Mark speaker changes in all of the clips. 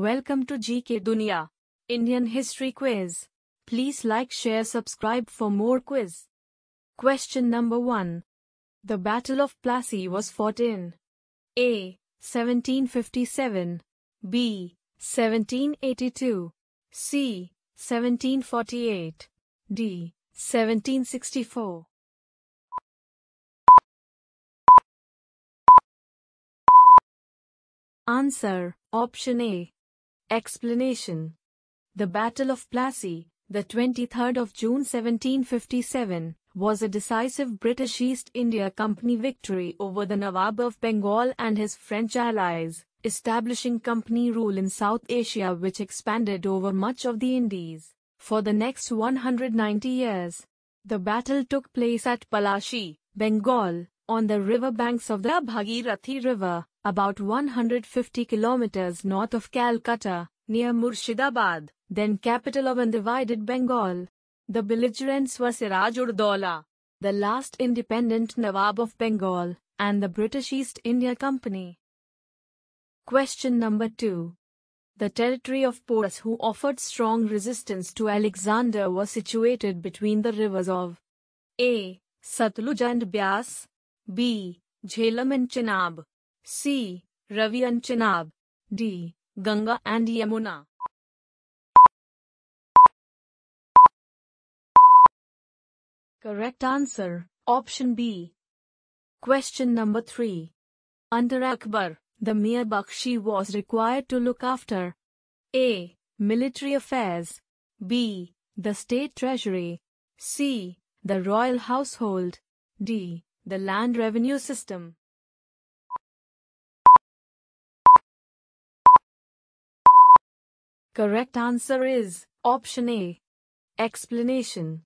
Speaker 1: Welcome to GK Dunya Indian History Quiz. Please like, share, subscribe for more quiz. Question number 1. The Battle of Plassey was fought in A. 1757 B. 1782 C. 1748 D. 1764 Answer Option A Explanation The Battle of Plassey, the 23rd of June 1757, was a decisive British East India Company victory over the Nawab of Bengal and his French allies, establishing company rule in South Asia which expanded over much of the Indies. For the next 190 years, the battle took place at Palashi, Bengal, on the river banks of the Bhagirathi River, about 150 kilometers north of Calcutta, near Murshidabad, then capital of undivided Bengal. The belligerents were Siraj ul the last independent Nawab of Bengal, and the British East India Company. Question number 2. The territory of Porus who offered strong resistance to Alexander was situated between the rivers of A. Satluj and Bias, B. Jhelum and Chenab, C. Ravi and Chinab. D. Ganga and Yamuna. Correct answer, option B. Question number 3. Under Akbar, the Mir Bakshi was required to look after A. Military affairs, B. The state treasury, C. The royal household, D. The land revenue system. Correct answer is option A. Explanation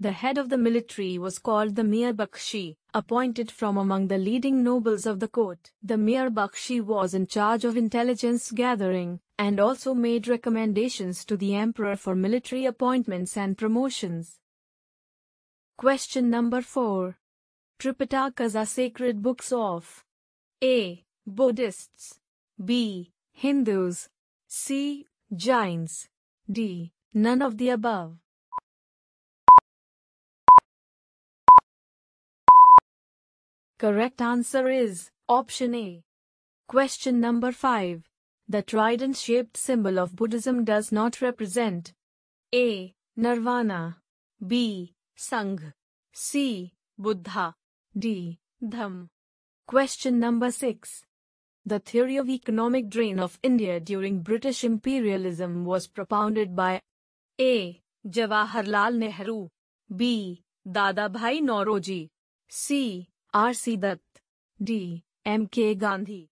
Speaker 1: The head of the military was called the Mir Bakshi, appointed from among the leading nobles of the court. The Mir Bakshi was in charge of intelligence gathering and also made recommendations to the emperor for military appointments and promotions. Question number 4. Tripitakas are sacred books of A. Buddhists B. Hindus C. Giants. D. None of the above. Correct answer is option A. Question number 5. The trident shaped symbol of Buddhism does not represent A. Nirvana. B. Sangh. C. Buddha. D. Dham. Question number 6. The theory of economic drain of India during British imperialism was propounded by A. Jawaharlal Nehru B. Dadabhai Noroji, C. R. C. Dutt D. M. K. Gandhi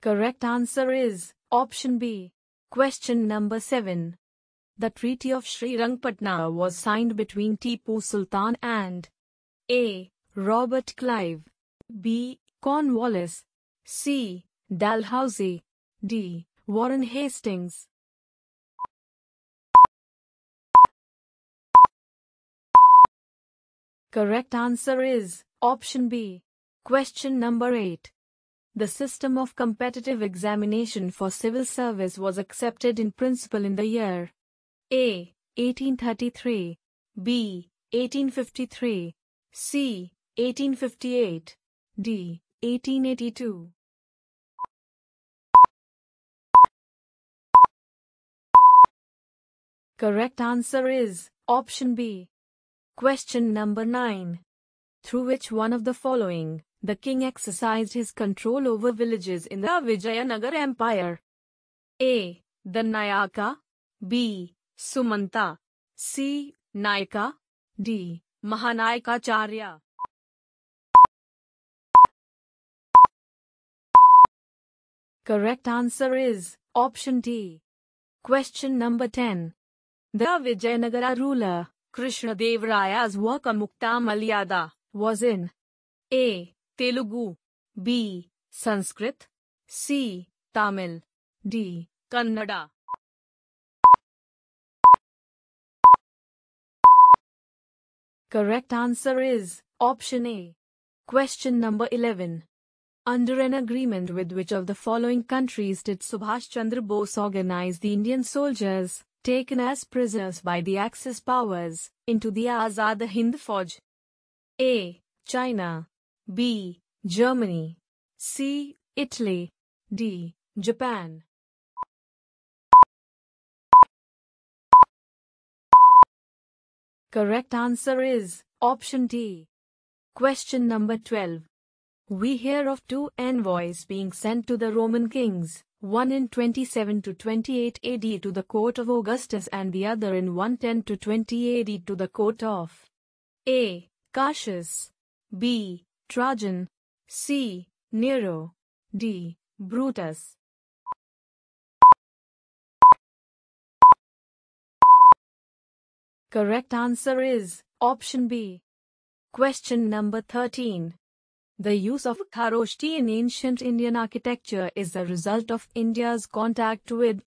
Speaker 1: Correct answer is option B. Question number 7. The Treaty of Srirangpatna was signed between Tipu Sultan and a. Robert Clive. B. Cornwallis. C. Dalhousie. D. Warren Hastings. Correct answer is option B. Question number 8. The system of competitive examination for civil service was accepted in principle in the year A. 1833 B. 1853 C. 1858. D. 1882. Correct answer is option B. Question number 9. Through which one of the following, the king exercised his control over villages in the Vijayanagar Empire? A. The Nayaka. B. Sumanta. C. Naika. D. Mahanayakacharya correct answer is option D question number ten the Vijayanagara ruler Krishnadeva Raya's व Amuktamalyada was in a Telugu B Sanskrit C Tamil D Kannada Correct answer is option A. Question number 11. Under an agreement with which of the following countries did Subhash Chandra Bose organize the Indian soldiers, taken as prisoners by the Axis powers, into the Azad Hind Fauj? A. China. B. Germany. C. Italy. D. Japan. Correct answer is option D. Question number 12. We hear of two envoys being sent to the Roman kings, one in 27 to 28 AD to the court of Augustus and the other in 110 to 20 AD to the court of A. Cassius, B. Trajan, C. Nero, D. Brutus. Correct answer is option B. Question number 13. The use of Kharoshti in ancient Indian architecture is a result of India's contact with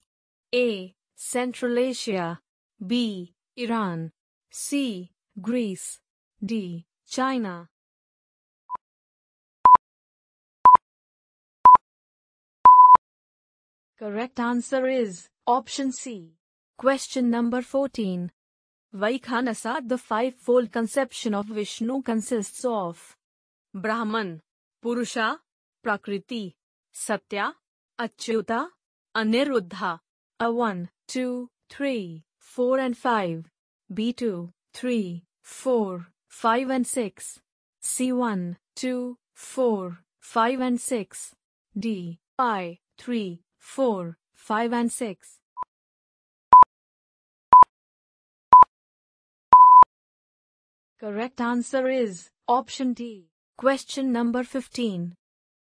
Speaker 1: A. Central Asia, B. Iran, C. Greece, D. China. Correct answer is option C. Question number 14. Vaikhanasa The fivefold conception of Vishnu consists of Brahman, Purusha, Prakriti, Satya, Achyuta, Aniruddha. A1, 2, 3, 4 and 5. B2, 3, 4, 5 and 6. C1, 2, 4, 5 and 6. D, I, 3, 4, 5 and 6. Correct answer is option D. Question number 15.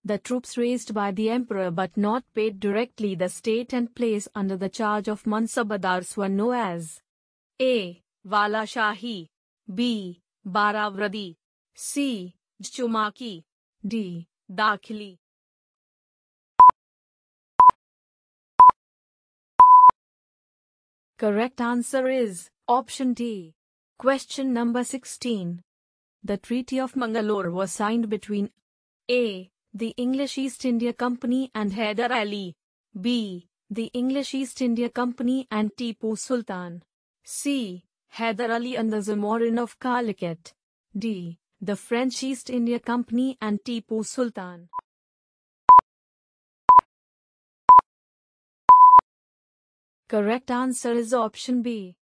Speaker 1: The troops raised by the emperor but not paid directly the state and placed under the charge of Mansabadars were known as A. Wala Shahi B. Baravradi C. Jumaki D. Dakhili Correct answer is option D. Question number 16. The Treaty of Mangalore was signed between A. The English East India Company and Hyder Ali. B. The English East India Company and Tipu Sultan. C. Hyder Ali and the Zamorin of Calicut. D. The French East India Company and Tipu Sultan. Correct answer is option B.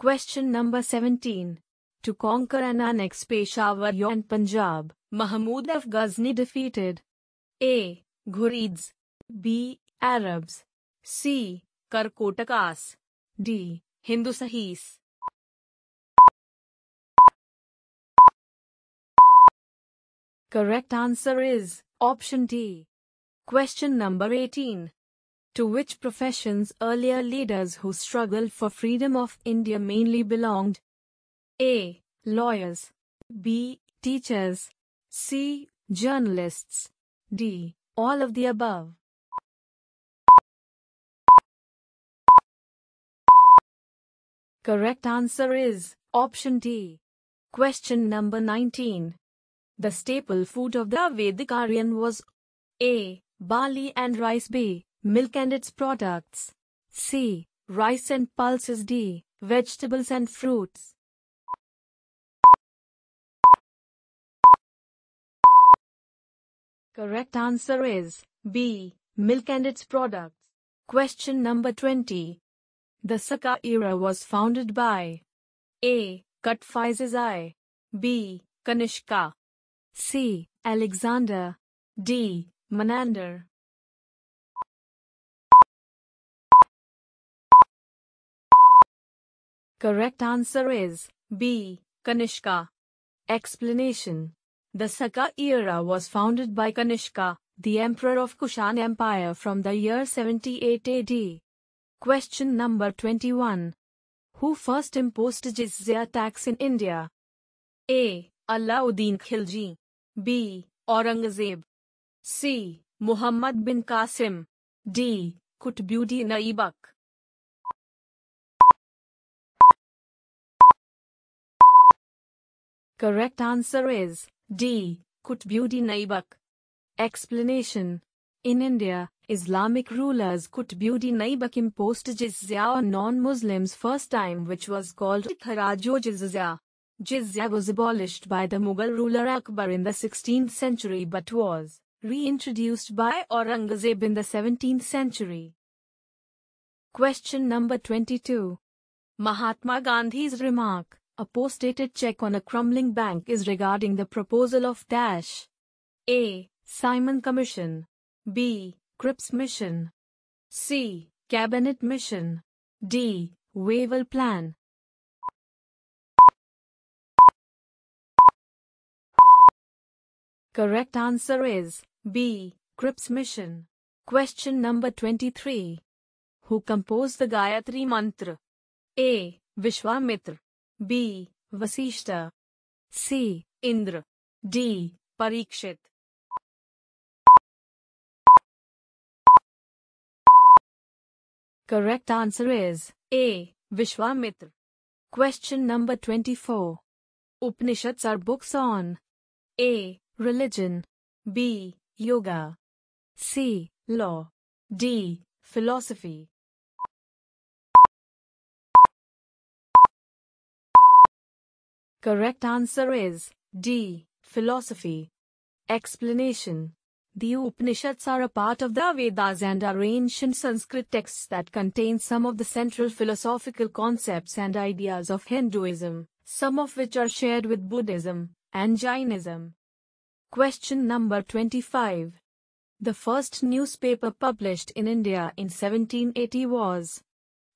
Speaker 1: Question number 17. To conquer and annex Peshawar and Punjab, Mahmud of Ghazni defeated A. Ghurids B. Arabs C. Karkotakas D. Hindu Correct answer is option D. Question number 18 to which professions earlier leaders who struggled for freedom of India mainly belonged. A. Lawyers. B. Teachers. C. Journalists. D. All of the above. Correct answer is option D. Question number 19. The staple food of the Vedic Aryan was A. Barley and rice B milk and its products. C. Rice and pulses D. Vegetables and fruits. Correct answer is B. Milk and its products. Question number 20. The Saka era was founded by A. Cutphises I. B. Kanishka. C. Alexander. D. Menander. Correct answer is B. Kanishka. Explanation The Saka era was founded by Kanishka, the emperor of Kushan Empire from the year 78 AD. Question number 21 Who first imposed jizya tax in India? A. Alauddin Khilji. B. Aurangzeb. C. Muhammad bin Qasim. D. Kutbuddin Aibak. Correct answer is D. Kutbudi Naibak. Explanation In India, Islamic rulers Kutbudi Naibak imposed jizya on non-Muslims first time which was called Tharajo jizya. Jizya was abolished by the Mughal ruler Akbar in the 16th century but was reintroduced by Aurangzeb in the 17th century. Question number 22. Mahatma Gandhi's remark a post-dated check on a crumbling bank is regarding the proposal of Dash. A. Simon Commission. B. Cripps Mission. C. Cabinet Mission. D. Wavell Plan. Correct answer is B. Cripps Mission. Question number 23. Who composed the Gayatri Mantra? A. Vishwamitra. B Vashishtha C Indra D Parikshit Correct answer is A. Vishwamitra. Question number 24. Upanishads are books on A. Religion B. Yoga C. Law D. Philosophy Correct answer is D. Philosophy. Explanation The Upanishads are a part of the Vedas and are ancient Sanskrit texts that contain some of the central philosophical concepts and ideas of Hinduism, some of which are shared with Buddhism and Jainism. Question number 25. The first newspaper published in India in 1780 was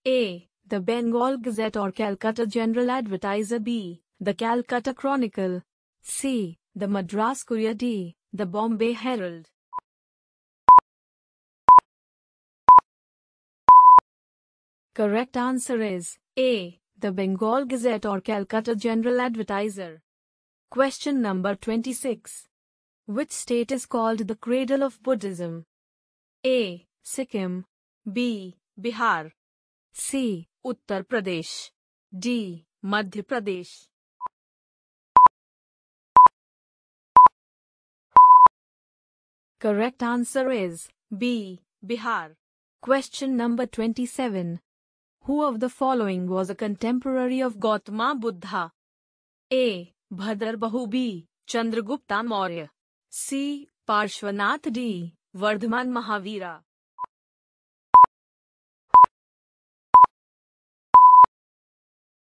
Speaker 1: A. The Bengal Gazette or Calcutta General Advertiser B the Calcutta Chronicle, c. the Madras Courier d. the Bombay Herald. Correct answer is A. The Bengal Gazette or Calcutta General Advertiser. Question number 26. Which state is called the cradle of Buddhism? A. Sikkim. B. Bihar. C. Uttar Pradesh. D. Madhya Pradesh. Correct answer is B. Bihar. Question number 27. Who of the following was a contemporary of Gautama Buddha? A. Bhadrabahu B. Chandragupta Maurya. C. Parshvanath D. Vardhman Mahavira.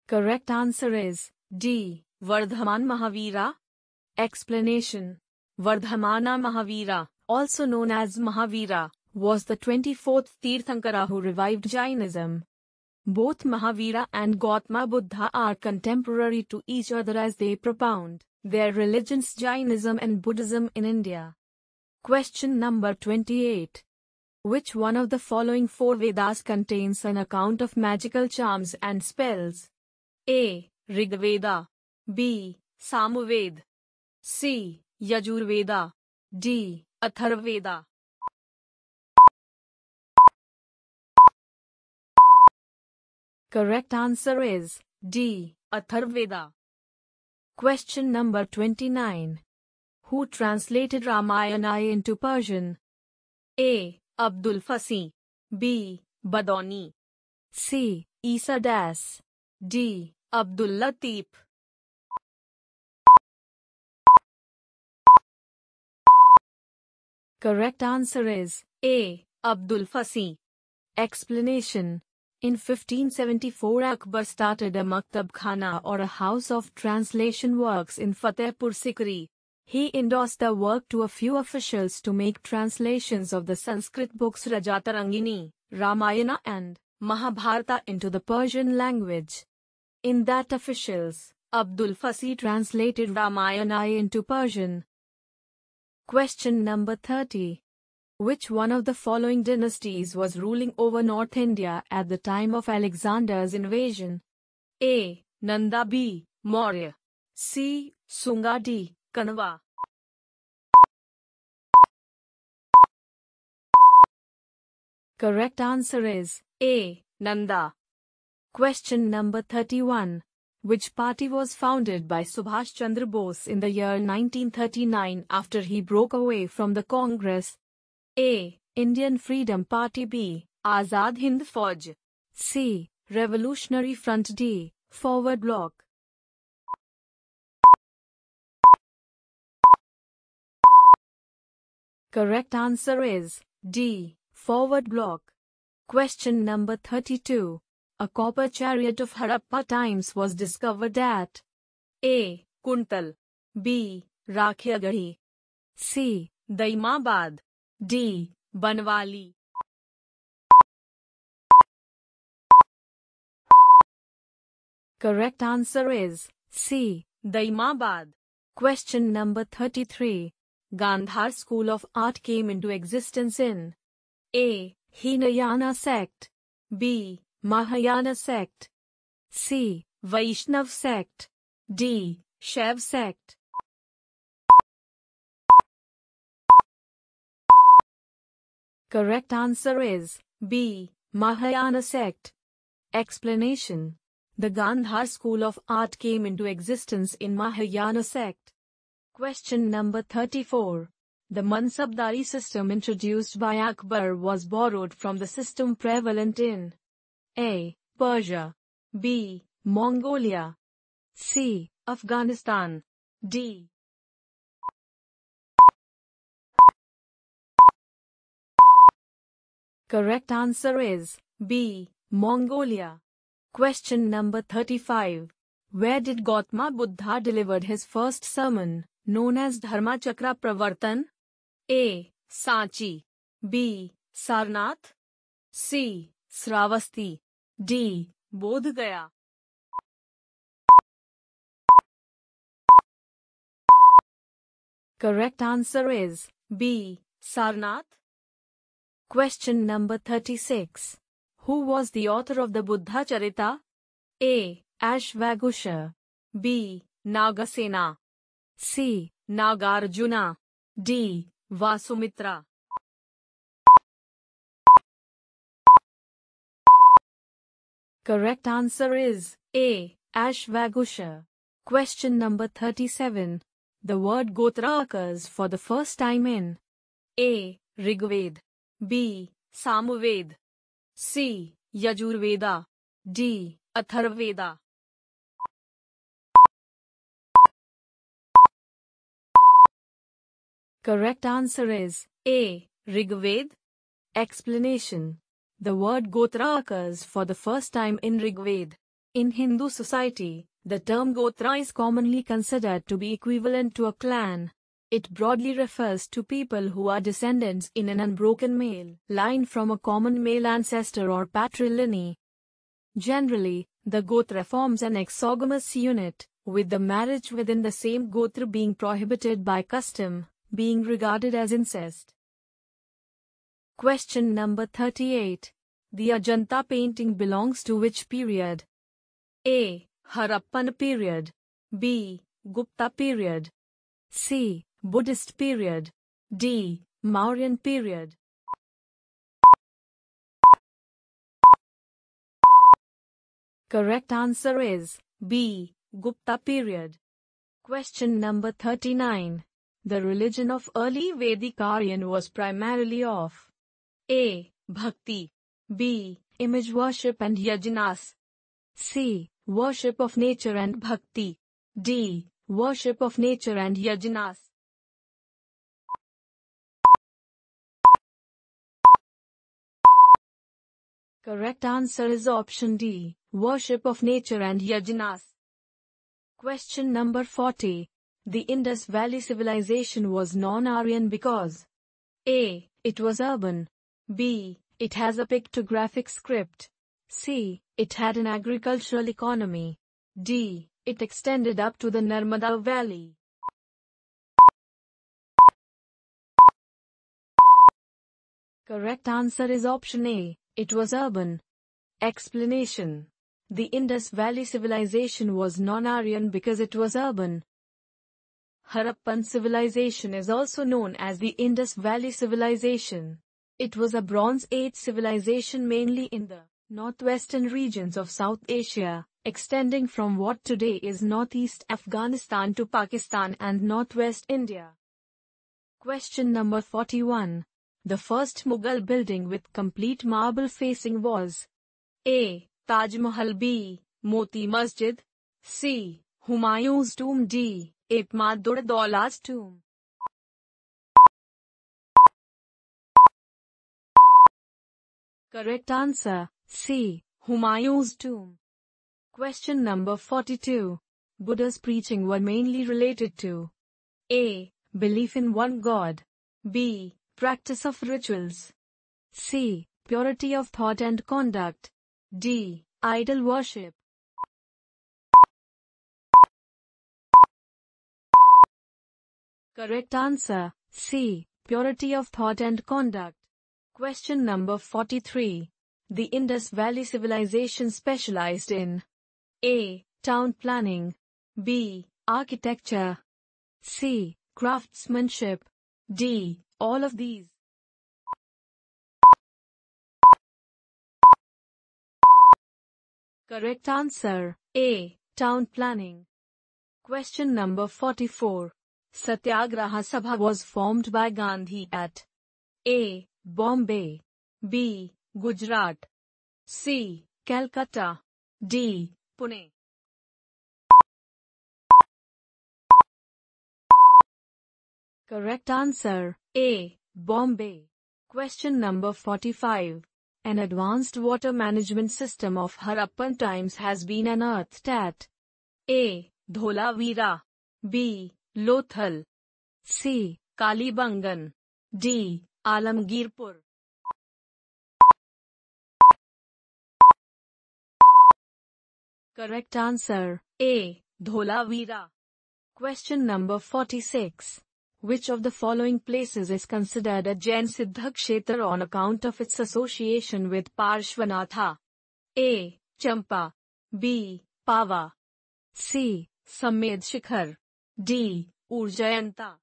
Speaker 1: Correct answer is D. Vardhaman Mahavira. Explanation Vardhamana Mahavira also known as Mahavira, was the 24th Tirthankara who revived Jainism. Both Mahavira and Gautama Buddha are contemporary to each other as they propound their religions Jainism and Buddhism in India. Question number 28. Which one of the following four Vedas contains an account of magical charms and spells? A. Rigveda. B. Samaveda. C. Yajurveda. D. Atharvaveda Correct answer is D. Atharveda. Question number 29. Who translated Ramayana into Persian? A. Abdul Fasi. B. Badoni. C. Isa Das. D. Abdul Latif. Correct answer is A. Abdul Fassi. Explanation In 1574 Akbar started a maktab khana or a house of translation works in Fatehpur Sikri. He endorsed the work to a few officials to make translations of the Sanskrit books Rajatarangini, Ramayana and Mahabharata into the Persian language. In that officials, Abdul Fassi translated Ramayana into Persian, Question number 30. Which one of the following dynasties was ruling over North India at the time of Alexander's invasion? A. Nanda B. Maurya. C. Sunga D. Kanva. Correct answer is A. Nanda. Question number 31 which party was founded by Subhash Chandra Bose in the year 1939 after he broke away from the Congress. A. Indian Freedom Party B. Azad Hind Fauj C. Revolutionary Front D. Forward Bloc Correct answer is D. Forward Bloc Question number 32 a copper chariot of Harappa times was discovered at A. Kuntal B. Rakhyagadi C. Daimabad D. Banwali Correct answer is C. Daimabad Question number 33 Gandhar school of art came into existence in A. Hinayana sect B. Mahayana sect. C. Vaishnav sect. D. Shaiv sect. Correct answer is B. Mahayana sect. Explanation The Gandhar school of art came into existence in Mahayana sect. Question number 34. The Mansabdari system introduced by Akbar was borrowed from the system prevalent in a. Persia. B. Mongolia. C. Afghanistan. D. Correct answer is B. Mongolia. Question number 35. Where did Gautama Buddha delivered his first sermon, known as Dharma Chakra Pravartan? A. Sanchi. B. Sarnath. C. Sravasti. D Bodh Gaya correct answer is B Sarnath question number thirty six who was the author of the Buddhacharita A एश वैगुश B Nagasena C Nagarjuna D Vasumitra Correct answer is A. Ashvagusha. Question number 37. The word Gotra occurs for the first time in A. Rigved. B. Samaved. C. Yajurveda. D. Atharveda. Correct answer is A. Rigved. Explanation the word Gotra occurs for the first time in Rigveda. In Hindu society, the term Gotra is commonly considered to be equivalent to a clan. It broadly refers to people who are descendants in an unbroken male line from a common male ancestor or patrilineal. Generally, the Gotra forms an exogamous unit, with the marriage within the same Gotra being prohibited by custom, being regarded as incest. Question number 38. The Ajanta painting belongs to which period? A. Harappan period. B. Gupta period. C. Buddhist period. D. Mauryan period. Correct answer is B. Gupta period. Question number 39. The religion of early Vedic Aryan was primarily of a. Bhakti. B. Image worship and yajnas. C. Worship of nature and bhakti. D. Worship of nature and yajnas. Correct answer is option D. Worship of nature and yajnas. Question number 40. The Indus Valley civilization was non-Aryan because A. It was urban. B. It has a pictographic script. C. It had an agricultural economy. D. It extended up to the Narmada Valley. Correct answer is option A. It was urban. Explanation. The Indus Valley civilization was non-Aryan because it was urban. Harappan civilization is also known as the Indus Valley civilization. It was a Bronze Age civilization mainly in the northwestern regions of South Asia, extending from what today is northeast Afghanistan to Pakistan and northwest India. Question number 41. The first Mughal building with complete marble facing was A. Taj Mahal B. Moti Masjid C. Humayun's tomb D. Ipmadur Daula's tomb Correct answer C. Humayun's tomb. Question number 42. Buddha's preaching were mainly related to A. Belief in one God. B. Practice of rituals. C. Purity of thought and conduct. D. Idol worship. Correct answer C. Purity of thought and conduct. Question number 43. The Indus Valley civilization specialized in A. Town planning B. Architecture C. Craftsmanship D. All of these. Correct answer A. Town planning. Question number 44. Satyagraha Sabha was formed by Gandhi at A. Bombay. B. Gujarat. C. Calcutta. D. Pune. Correct answer A. Bombay. Question number 45. An advanced water management system of Harappan times has been unearthed at A. Dholavira. B. Lothal. C. Kalibangan. D. Alamgirpur correct answer A Dholavira question number forty six which of the following places is considered a Jain Siddha Kshetra on account of its association with Parshvanatha A Champa B Pava C Sammed Shikhar D Urjayanta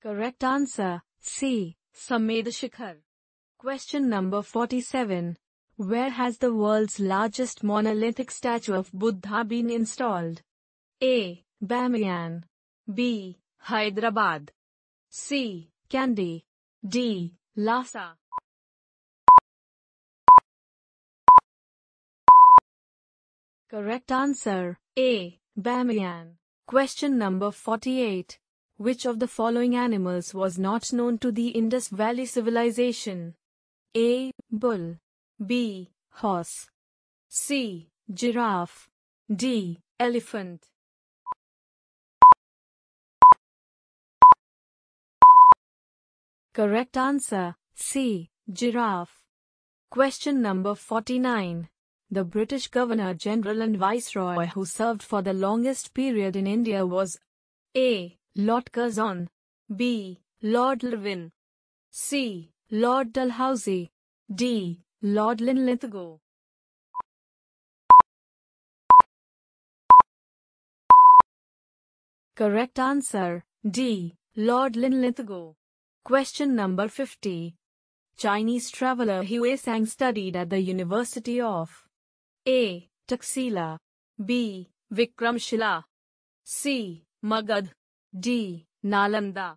Speaker 1: Correct answer C. Sameda Shikhar. Question number 47. Where has the world's largest monolithic statue of Buddha been installed? A. Bamiyan. B. Hyderabad. C. Kandy. D. Lhasa. Correct answer A. Bamiyan. Question number 48. Which of the following animals was not known to the Indus Valley civilization? A. Bull. B. Horse. C. Giraffe. D. Elephant. Correct answer C. Giraffe. Question number 49. The British Governor General and Viceroy who served for the longest period in India was A. Lord Curzon. B. Lord Levin. C. Lord Dalhousie. D. Lord Linlithgow. Correct answer D. Lord Linlithgow. Question number 50. Chinese traveler Hua Sang studied at the University of A. Taxila. B. Vikramshila. C. Magad. D. Nalanda.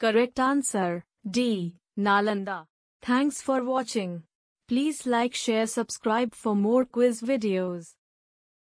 Speaker 1: Correct answer D. Nalanda. Thanks for watching. Please like, share, subscribe for more quiz videos.